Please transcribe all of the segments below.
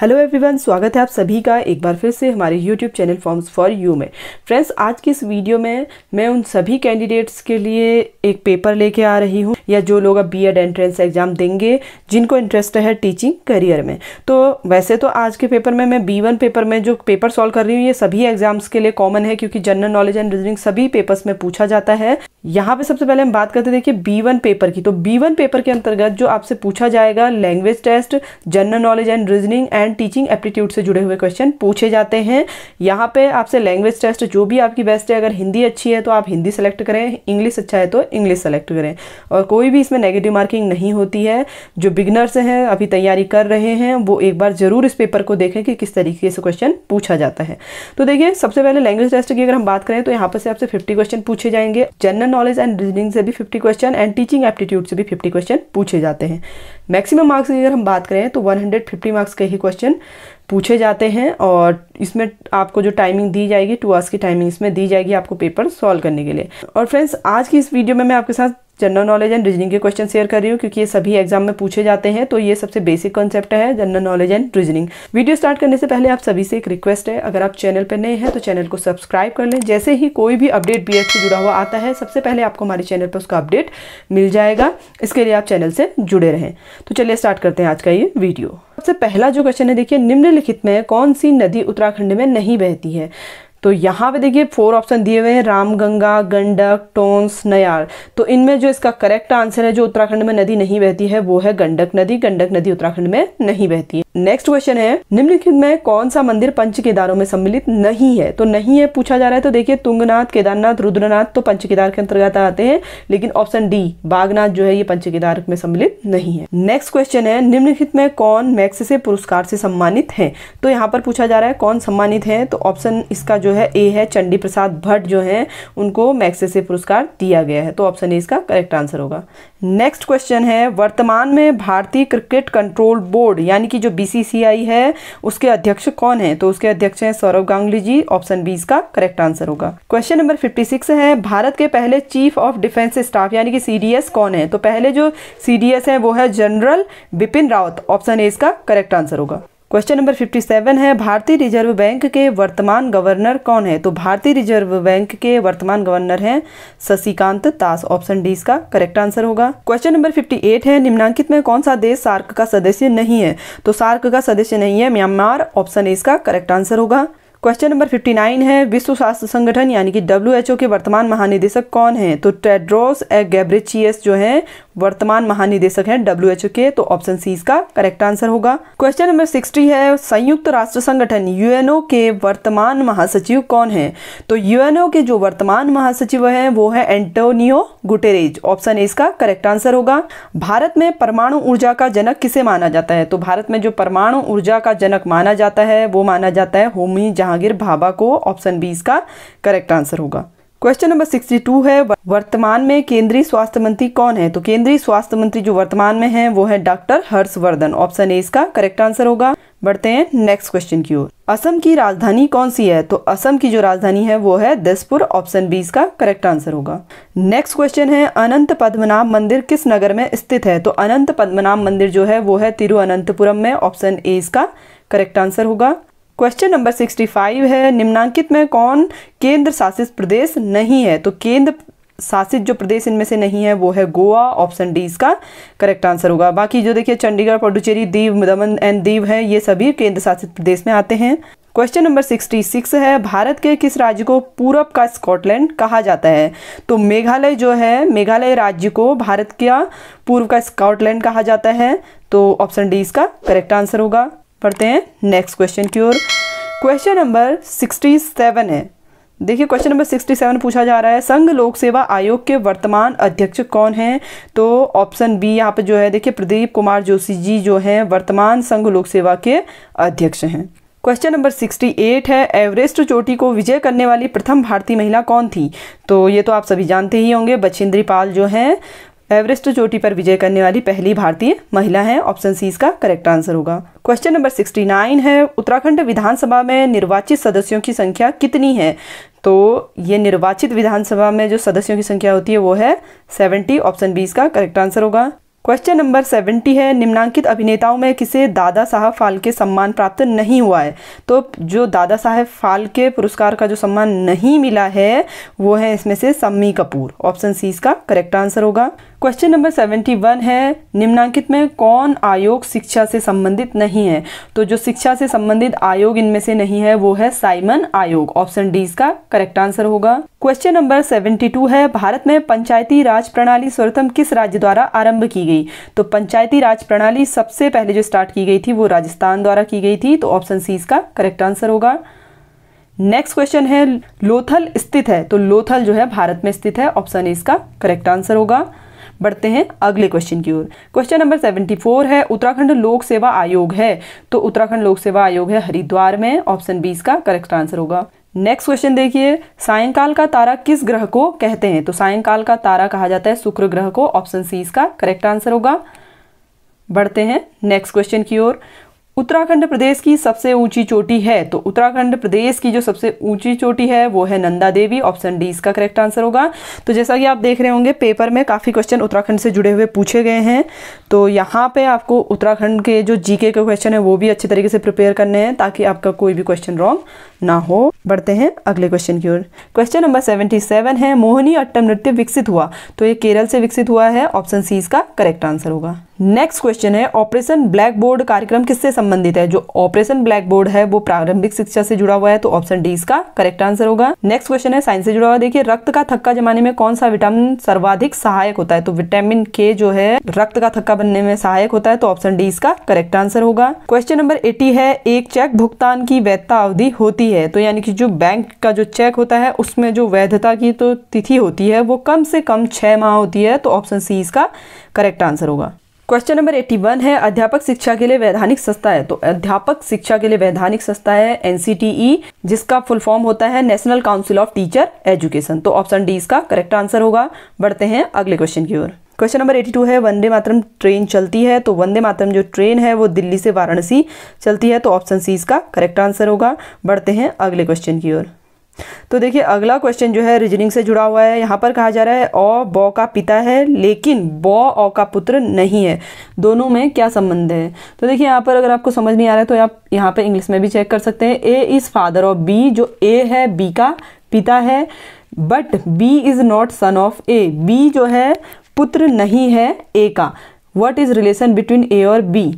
Hello everyone स्वागत है आप सभी का एक बार फिर से हमारे YouTube channel forms for you में फ्रेंड्स आज की इस वीडियो में मैं उन सभी कैंडिडेट्स के लिए एक पेपर लेके आ रही हूँ या जो लोग अब बीएड एंट्रेंस एग्जाम देंगे जिनको इंटरेस्ट है टीचिंग करियर में तो वैसे तो आज के पेपर में मैं बी पेपर में जो पेपर सॉल्व कर रही हूँ ये सभी एग्जाम्स के लिए कॉमन है क्योंकि जनरल नॉलेज एंड रीजनिंग सभी पेपर्स में पूछा जाता है यहाँ पे सबसे पहले हम बात करते हैं देखिए बी वन पेपर की तो बी वन पेपर के अंतर्गत जो आपसे पूछा जाएगा language test general knowledge and reasoning and teaching aptitude से जुड़े हुए क्वेश्चन पूछे जाते हैं यहाँ पे आपसे लैंग्वेज टेस्ट जो भी आपकी बेस्ट है अगर हिंदी अच्छी है तो आप हिंदी सेलेक्ट करें इंग्लिश अच्छा है तो इंग्लिश सेलेक्ट करें और कोई भी इसमें नेगेटिव मार्किंग नहीं होती है जो बिगनर्स हैं अभी तैयारी कर रहे हैं वो एक बार ज़रूर इस पेपर को देखें कि किस तरीके से क्वेश्चन पूछा जाता है तो देखिए सबसे पहले लैंग्वेज टेस्ट की अगर हम बात करें तो यहाँ पर से आपसे फिफ्टी क्वेश्चन पूछे जाएंगे जनरल नॉलेज एंड रीजनिंग से भी fifty question and teaching aptitude से भी फिफ्टी क्वेश्चन पूछे जाते हैं मैक्सिमम मार्क्स की अगर हम बात करें तो वन हंड्रेड फिफ्टी मार्क्स के ही क्वेश्चन पूछे जाते हैं और इसमें आपको जो टाइमिंग दी जाएगी टू आवर्स की टाइमिंग इसमें दी जाएगी आपको पेपर सॉल्व करने के लिए और फ्रेंड्स आज की इस वीडियो में मैं आपके साथ जनरल नॉलेज एंड रीजनिंग के क्वेश्चन शेयर कर रही हूँ क्योंकि ये सभी एग्जाम में पूछे जाते हैं तो ये सबसे बेसिक कॉन्सेप्ट है general knowledge and reasoning video start करने से पहले आप सभी से एक रिक्वेस्ट है अगर आप चैनल पर नए हैं तो चैनल को सब्सक्राइब कर लें जैसे ही कोई भी अपडेट बी से जुड़ा हुआ आता है सबसे पहले आपको हमारे चैनल पर उसका अपडेट मिल जाएगा इसके लिए आप चैनल से जुड़े रहें तो चलिए स्टार्ट करते हैं आज का ये वीडियो सबसे पहला जो क्वेश्चन है देखिए निम्नलिखित में कौन सी नदी उत्तराखंड में नहीं बहती है तो यहाँ पे देखिए फोर ऑप्शन दिए हुए हैं रामगंगा गंडक टोंस नयार तो इनमें जो इसका करेक्ट आंसर है जो उत्तराखंड में नदी नहीं बहती है वो है गंडक नदी गंडक नदी उत्तराखंड में नहीं बहती है नेक्स्ट क्वेश्चन है निम्नलिखित में कौन सा मंदिर पंच केदारों में सम्मिलित नहीं है तो नहीं है पूछा जा रहा है तो देखिए तुंगनाथ केदारनाथ रुद्रनाथ तो पंच केदार के अंतर्गत आते हैं लेकिन ऑप्शन डी बागनाथ जो है ये पंच केदार में सम्मिलित नहीं है नेक्स्ट क्वेश्चन है निम्नलिखित में कौन मैक्स से पुरस्कार से सम्मानित है तो यहाँ पर पूछा जा रहा है कौन सम्मानित है तो ऑप्शन इसका जो है ए है चंडी प्रसाद भट्ट जो है उनको मैक्स से पुरस्कार दिया गया है तो ऑप्शन ए इसका करेक्ट आंसर होगा नेक्स्ट क्वेश्चन है वर्तमान में भारतीय क्रिकेट कंट्रोल बोर्ड यानी कि जो बी बीसीसीआई है उसके अध्यक्ष कौन है तो उसके अध्यक्ष हैं सौरभ गांगुली जी ऑप्शन बी इसका करेक्ट आंसर होगा क्वेश्चन नंबर 56 है भारत के पहले चीफ ऑफ डिफेंस स्टाफ यानी कि सीडीएस कौन है तो पहले जो सीडीएस है वो है general Bipin Rawat option A इसका करेक्ट आंसर होगा क्वेश्चन नंबर 57 है भारतीय रिजर्व बैंक के वर्तमान गवर्नर कौन है तो भारतीय रिजर्व बैंक के वर्तमान गवर्नर हैं शशिकांत दास ऑप्शन डी इसका करेक्ट आंसर होगा क्वेश्चन नंबर 58 है निम्नांकित में कौन सा देश सार्क का सदस्य नहीं है तो सार्क का सदस्य नहीं है म्यांमार ऑप्शन ए इसका करेक्ट आंसर होगा क्वेश्चन नंबर 59 है विश्व स्वास्थ्य संगठन यानी कि डब्ल्यू के वर्तमान महानिदेशक कौन है तो टेड्रोस ए गैब्रिचियस जो है वर्तमान महानिदेशक हैं डब्ल्यू के तो ऑप्शन सी इसका करेक्ट आंसर होगा क्वेश्चन नंबर सिक्सटी है संयुक्त राष्ट्र संगठन यूएनओ के वर्तमान महासचिव कौन है तो यूएनओ के जो वर्तमान महासचिव है वो है एंटोनियो गुटेरेज ऑप्शन ए इसका करेक्ट आंसर होगा भारत में परमाणु ऊर्जा का जनक किसे माना जाता है तो भारत में जो परमाणु ऊर्जा का जनक माना जाता है वो माना जाता है होमी जहांगीर भाभा को ऑप्शन बी इसका करेक्ट आंसर होगा क्वेश्चन नंबर 62 है वर्तमान में केंद्रीय स्वास्थ्य मंत्री कौन है तो केंद्रीय स्वास्थ्य मंत्री जो वर्तमान में है वो है डॉक्टर हर्षवर्धन ऑप्शन ए इसका करेक्ट आंसर होगा बढ़ते हैं नेक्स्ट क्वेश्चन की ओर असम की राजधानी कौन सी है तो असम की जो राजधानी है वो है दिसपुर ऑप्शन बी इसका करेक्ट आंसर होगा नेक्स्ट क्वेश्चन है अनंत पद्मनाभ मंदिर किस नगर में स्थित है तो अनंत पद्मनाभ मंदिर जो है वो है तिरुअनंतपुरम में ऑप्शन ए इसका करेक्ट आंसर होगा क्वेश्चन नंबर सिक्सटी फाइव है निम्नांकित में कौन केंद्र शासित प्रदेश नहीं है तो केंद्र शासित जो प्रदेश इनमें से नहीं है वो है गोवा ऑप्शन डी इसका करेक्ट आंसर होगा बाकी जो देखिए चंडीगढ़ पुडुचेरी दीव दमन एंड दीव है ये सभी केंद्र शासित प्रदेश में आते हैं क्वेश्चन नंबर सिक्सटी सिक्स है भारत के किस राज्य को पूरब का स्कॉटलैंड कहा जाता है तो मेघालय जो है मेघालय राज्य को भारत का पूर्व का स्कॉटलैंड कहा जाता है तो ऑप्शन डी इसका करेक्ट आंसर होगा पढ़ते हैं नेक्स्ट क्वेश्चन की ओर क्वेश्चन नंबर सिक्सटी सेवन है देखिए क्वेश्चन नंबर सिक्सटी सेवन पूछा जा रहा है संघ लोक सेवा आयोग के वर्तमान अध्यक्ष कौन हैं तो ऑप्शन बी यहाँ पर जो है देखिए प्रदीप कुमार जोशी जी जो हैं वर्तमान संघ लोक सेवा के अध्यक्ष हैं क्वेश्चन नंबर सिक्सटी एट है एवरेस्ट चोटी को विजय करने वाली प्रथम भारतीय महिला कौन थी तो ये तो आप सभी जानते ही होंगे बछिंद्री पाल जो हैं एवरेस्ट चोटी पर विजय करने वाली पहली भारतीय महिला है ऑप्शन सी इसका करेक्ट आंसर होगा क्वेश्चन नंबर 69 है उत्तराखंड विधानसभा में निर्वाचित सदस्यों की संख्या कितनी है तो ये निर्वाचित विधानसभा में जो सदस्यों की संख्या होती है वो है सेवेंटी ऑप्शन बी इसका करेक्ट आंसर होगा क्वेश्चन नंबर सेवेंटी है निम्नांकित अभिनेताओं में किसे दादा साहब फाल्के सम्मान प्राप्त नहीं हुआ है तो जो दादा साहब फाल्के पुरस्कार का जो सम्मान नहीं मिला है वो है इसमें से सम्मी कपूर ऑप्शन सी इसका करेक्ट आंसर होगा क्वेश्चन नंबर सेवेंटी वन है निम्नांकित में कौन आयोग शिक्षा से संबंधित नहीं है तो जो शिक्षा से संबंधित आयोग इनमें से नहीं है वो है साइमन आयोग ऑप्शन डी इसका करेक्ट आंसर होगा क्वेश्चन नंबर सेवेंटी टू है भारत में पंचायती राज प्रणाली सर्वप्रथम किस राज्य द्वारा आरंभ की गई तो पंचायती राज प्रणाली सबसे पहले जो स्टार्ट की गई थी वो राजस्थान द्वारा की गई थी तो ऑप्शन सी इसका करेक्ट आंसर होगा नेक्स्ट क्वेश्चन है लोथल स्थित है तो लोथल जो है भारत में स्थित है ऑप्शन ए इसका करेक्ट आंसर होगा बढ़ते हैं अगले क्वेश्चन की ओर क्वेश्चन नंबर सेवेंटी फोर है उत्तराखंड लोक सेवा आयोग है तो उत्तराखंड लोक सेवा आयोग है हरिद्वार में ऑप्शन बीस का करेक्ट आंसर होगा नेक्स्ट क्वेश्चन देखिए सायंकाल का तारा किस ग्रह को कहते हैं तो सायंकाल का तारा कहा जाता है शुक्र ग्रह को ऑप्शन सी इसका करेक्ट आंसर होगा बढ़ते हैं नेक्स्ट क्वेश्चन की ओर उत्तराखंड प्रदेश की सबसे ऊंची चोटी है तो उत्तराखंड प्रदेश की जो सबसे ऊंची चोटी है वो है नंदा देवी ऑप्शन डी इसका करेक्ट आंसर होगा तो जैसा कि आप देख रहे होंगे पेपर में काफ़ी क्वेश्चन उत्तराखंड से जुड़े हुए पूछे गए हैं तो यहाँ पे आपको उत्तराखंड के जो जीके के क्वेश्चन है वो भी अच्छे तरीके से प्रिपेयर करने हैं ताकि आपका कोई भी क्वेश्चन रॉन्ग ना हो बढ़ते हैं अगले क्वेश्चन की ओर क्वेश्चन नंबर सेवेंटी सेवन है मोहनी अट्टम नृत्य विकसित हुआ तो ये केरल से विकसित हुआ है ऑप्शन सी इसका करेक्ट आंसर होगा नेक्स्ट क्वेश्चन है ऑपरेशन ब्लैक बोर्ड कार्यक्रम किससे संबंधित है जो ऑपरेशन ब्लैक बोर्ड है वो प्रारंभिक शिक्षा से जुड़ा हुआ है तो ऑप्शन डी इसका करेक्ट आंसर होगा नेक्स्ट क्वेश्चन है साइंस से जुड़ा हुआ देखिए रक्त का थक्का जमाने में कौन सा विटामिन सर्वाधिक सहायक होता है तो विटामिन के जो है रक्त का थक्का बनने में सहायक होता है तो ऑप्शन डी इसका करेक्ट आंसर होगा क्वेश्चन नंबर एटी है एक चेक भुगतान की वैधता अवधि होती है तो यानी कि जो बैंक का जो चेक होता है उसमें जो वैधता की तो तिथि होती है वो कम से कम छह माह होती है तो ऑप्शन सी इसका करेक्ट आंसर होगा क्वेश्चन नंबर 81 है अध्यापक शिक्षा के लिए वैधानिक संस्था है तो अध्यापक शिक्षा के लिए वैधानिक संस्था है एनसीटीई e, जिसका फुल फॉर्म होता है national council of teacher education तो ऑप्शन डी इसका करेक्ट आंसर होगा बढ़ते हैं अगले क्वेश्चन की ओर क्वेश्चन नंबर 82 है वंदे मातरम ट्रेन चलती है तो वंदे मातरम जो ट्रेन है वो दिल्ली से वाराणसी चलती है तो ऑप्शन सी इसका करेक्ट आंसर होगा बढ़ते हैं अगले क्वेश्चन की ओर तो देखिए अगला क्वेश्चन जो है रीजनिंग से जुड़ा हुआ है यहाँ पर कहा जा रहा है ओ बौ का पिता है लेकिन बौ ओ का पुत्र नहीं है दोनों में क्या संबंध है तो देखिए यहाँ पर अगर आपको समझ नहीं आ रहा है तो आप यहाँ पर इंग्लिश में भी चेक कर सकते हैं A is father of B जो ए है बी का पिता है but B is not son of A B जो है पुत्र नहीं है ए का what is relation between A और बी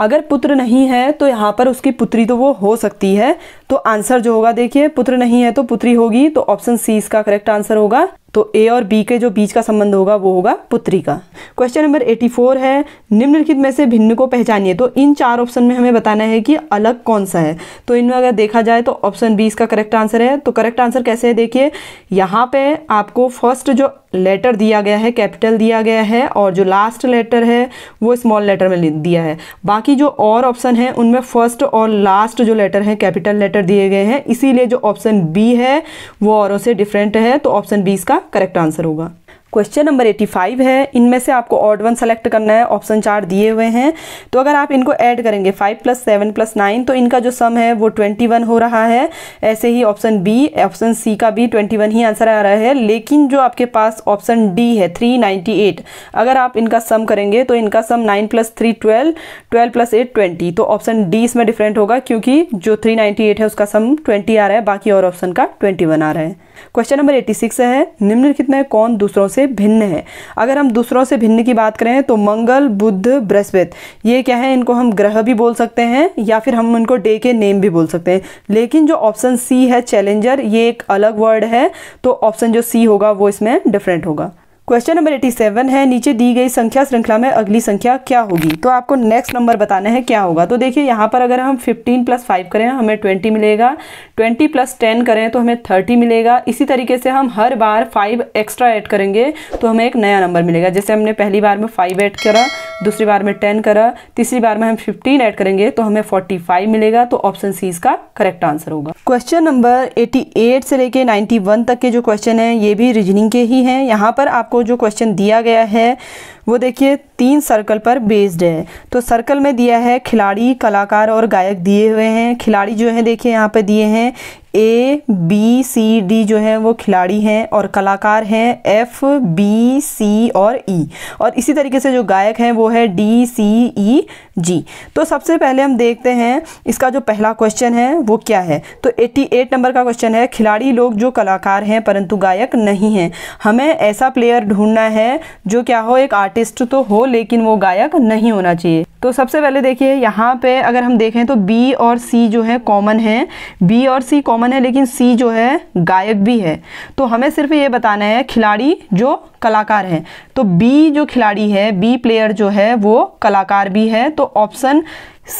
अगर पुत्र नहीं है तो यहाँ पर उसकी पुत्री तो वो हो सकती है तो आंसर जो होगा देखिए पुत्र नहीं है तो पुत्री होगी तो ऑप्शन सी इसका करेक्ट आंसर होगा तो ए और बी के जो बीच का संबंध होगा वो होगा पुत्री का क्वेश्चन नंबर 84 है निम्नलिखित में से भिन्न को पहचानिए तो इन चार ऑप्शन में हमें बताना है कि अलग कौन सा है तो इनमें अगर देखा जाए तो ऑप्शन बी इसका करेक्ट आंसर है तो करेक्ट आंसर कैसे है देखिए यहाँ पे आपको फर्स्ट जो लेटर दिया गया है कैपिटल दिया गया है और जो लास्ट लेटर है वो स्मॉल लेटर में दिया है बाकी जो और ऑप्शन है उनमें फर्स्ट और लास्ट जो लेटर है कैपिटल लेटर दिए गए हैं इसीलिए जो ऑप्शन बी है वो औरों से डिफरेंट है तो ऑप्शन बी इसका करेक्ट आंसर होगा क्वेश्चन नंबर 85 है इनमें से आपको ऑड वन सेलेक्ट करना है ऑप्शन चार दिए हुए हैं तो अगर आप इनको ऐड करेंगे five plus seven plus nine तो इनका जो सम है वो ट्वेंटी वन हो रहा है ऐसे ही ऑप्शन बी ऑप्शन सी का भी ट्वेंटी वन ही आंसर आ रहा है लेकिन जो आपके पास ऑप्शन डी है थ्री नाइन्टी एट अगर आप इनका सम करेंगे तो इनका sum nine plus three twelve twelve plus eight twenty तो ऑप्शन डी इसमें डिफरेंट होगा क्योंकि जो थ्री नाइन्टी एट है उसका सम ट्वेंटी आ रहा है बाकी और ऑप्शन का ट्वेंटी वन आ रहा है क्वेश्चन नंबर एटी सिक्स है निम्नलिखित में कौन दूसरों से भिन्न है अगर हम दूसरों से भिन्न की बात करें तो मंगल बुद्ध बृहस्पति ये क्या है इनको हम ग्रह भी बोल सकते हैं या फिर हम उनको डे के नेम भी बोल सकते हैं लेकिन जो ऑप्शन सी है चैलेंजर ये एक अलग वर्ड है तो ऑप्शन जो सी होगा वो इसमें डिफरेंट होगा क्वेश्चन नंबर एटी सेवन है नीचे दी गई संख्या श्रृंखला में अगली संख्या क्या होगी तो आपको नेक्स्ट नंबर बताना है क्या होगा तो देखिए यहाँ पर अगर हम फिफ्टीन प्लस फाइव करें हमें ट्वेंटी मिलेगा ट्वेंटी प्लस टेन करें तो हमें थर्टी मिलेगा इसी तरीके से हम हर बार फाइव एक्स्ट्रा ऐड करेंगे तो हमें एक नया नंबर मिलेगा जैसे हमने पहली बार में फाइव ऐड करा दूसरी बार में टेन करा तीसरी बार में हम फिफ्टीन ऐड करेंगे तो हमें फोर्टी फाइव मिलेगा तो ऑप्शन सी इसका करेक्ट आंसर होगा क्वेश्चन नंबर एटी एट से लेके नाइन्टी वन तक के जो क्वेश्चन है ये भी रीजनिंग के ही हैं यहाँ पर आपको जो क्वेश्चन दिया गया है वो देखिए तीन सर्कल पर बेस्ड है तो सर्कल में दिया है खिलाड़ी कलाकार और गायक दिए हुए हैं खिलाड़ी जो है देखिए यहाँ पर दिए हैं ए बी सी डी जो है वो खिलाड़ी हैं और कलाकार हैं एफ बी सी और ई e. और इसी तरीके से जो गायक हैं वो है डी सी ई जी तो सबसे पहले हम देखते हैं इसका जो पहला क्वेश्चन है वो क्या है तो 88 नंबर का क्वेश्चन है खिलाड़ी लोग जो कलाकार हैं परंतु गायक नहीं हैं हमें ऐसा प्लेयर ढूंढना है जो क्या हो एक आर्टिस्ट तो हो लेकिन वो गायक नहीं होना चाहिए तो सबसे पहले देखिए यहाँ पे अगर हम देखें तो बी और सी जो है कॉमन है बी और सी कॉमन है लेकिन सी जो है गायक भी है तो हमें सिर्फ ये बताना है खिलाड़ी जो कलाकार हैं तो बी जो खिलाड़ी है बी प्लेयर जो है वो कलाकार भी है तो ऑप्शन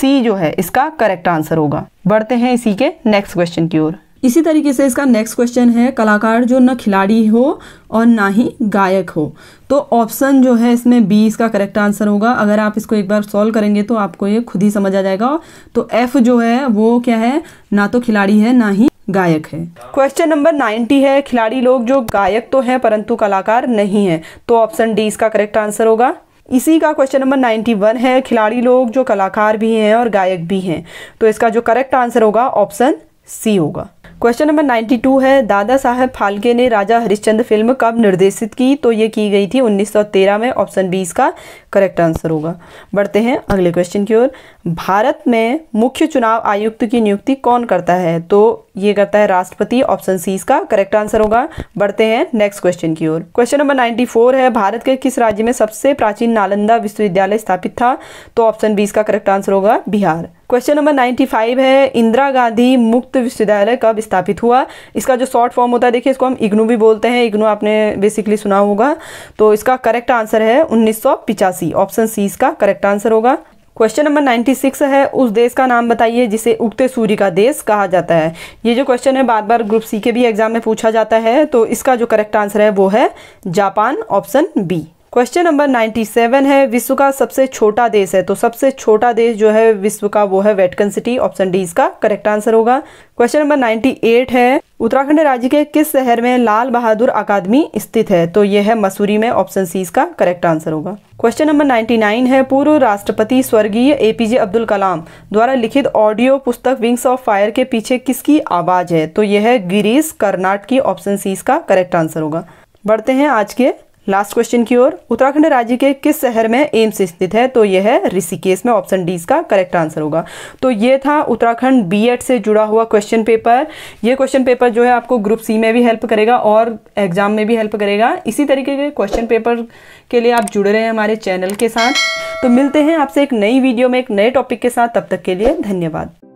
सी जो है इसका करेक्ट आंसर होगा बढ़ते हैं इसी के नेक्स्ट क्वेश्चन की ओर इसी तरीके से इसका नेक्स्ट क्वेश्चन है कलाकार जो न खिलाड़ी हो और ना ही गायक हो तो ऑप्शन जो है इसमें बी इसका करेक्ट आंसर होगा अगर आप इसको एक बार सॉल्व करेंगे तो आपको ये खुद ही समझ आ जाएगा तो एफ जो है वो क्या है ना तो खिलाड़ी है ना ही गायक है क्वेश्चन नंबर नाइन्टी है खिलाड़ी लोग जो गायक तो है परंतु कलाकार नहीं है तो ऑप्शन डी इसका करेक्ट आंसर होगा इसी का क्वेश्चन नंबर नाइन्टी वन है खिलाड़ी लोग जो कलाकार भी हैं और गायक भी हैं तो इसका जो करेक्ट आंसर होगा ऑप्शन सी होगा क्वेश्चन नंबर 92 है दादा साहब फाल्के ने राजा हरिश्चंद्र फिल्म कब निर्देशित की तो ये की गई थी 1913 में ऑप्शन बीस का करेक्ट आंसर होगा बढ़ते हैं अगले क्वेश्चन की ओर भारत में मुख्य चुनाव आयुक्त की नियुक्ति कौन करता है तो ये करता है राष्ट्रपति ऑप्शन सी इसका करेक्ट आंसर होगा बढ़ते हैं नेक्स्ट क्वेश्चन की ओर क्वेश्चन नंबर 94 है भारत के किस राज्य में सबसे प्राचीन नालंदा विश्वविद्यालय स्थापित था तो ऑप्शन बीस का करेक्ट आंसर होगा बिहार क्वेश्चन नंबर 95 है इंदिरा गांधी मुक्त विश्वविद्यालय कब स्थापित हुआ इसका जो शॉर्ट फॉर्म होता है देखिए इसको हम इग्नू भी बोलते हैं इग्नू आपने बेसिकली सुना होगा तो इसका करेक्ट आंसर है उन्नीस ऑप्शन सी इसका करेक्ट आंसर होगा क्वेश्चन नंबर 96 है उस देश का नाम बताइए जिसे उगते सूर्य का देश कहा जाता है ये जो क्वेश्चन है बार बार ग्रुप सी के भी एग्जाम में पूछा जाता है तो इसका जो करेक्ट आंसर है वो है Japan option B question number 97 है विश्व का सबसे छोटा देश है तो सबसे छोटा देश जो है विश्व का वो है वेटकन सिटी ऑप्शन डी इसका करेक्ट आंसर होगा क्वेश्चन नंबर 98 है उत्तराखंड राज्य के किस शहर में लाल बहादुर अकादमी स्थित है तो यह है मसूरी में ऑप्शन सी इसका करेक्ट आंसर होगा क्वेश्चन नंबर 99 है पूर्व राष्ट्रपति स्वर्गीय एपीजे अब्दुल कलाम द्वारा लिखित ऑडियो पुस्तक विंग्स ऑफ फायर के पीछे किसकी आवाज है तो यह है गिरीश कर्नाट की ऑप्शन सी इसका करेक्ट आंसर होगा बढ़ते हैं आज के लास्ट क्वेश्चन की ओर उत्तराखंड राज्य के किस शहर में एम्स स्थित है तो यह है ऋषिकेश में ऑप्शन डी इसका करेक्ट आंसर होगा तो ये था उत्तराखंड बीएड से जुड़ा हुआ क्वेश्चन पेपर ये क्वेश्चन पेपर जो है आपको ग्रुप सी में भी हेल्प करेगा और एग्जाम में भी हेल्प करेगा इसी तरीके के क्वेश्चन पेपर के लिए आप जुड़े रहे हमारे चैनल के साथ तो मिलते हैं आपसे एक नई वीडियो में एक नए टॉपिक के साथ तब तक के लिए धन्यवाद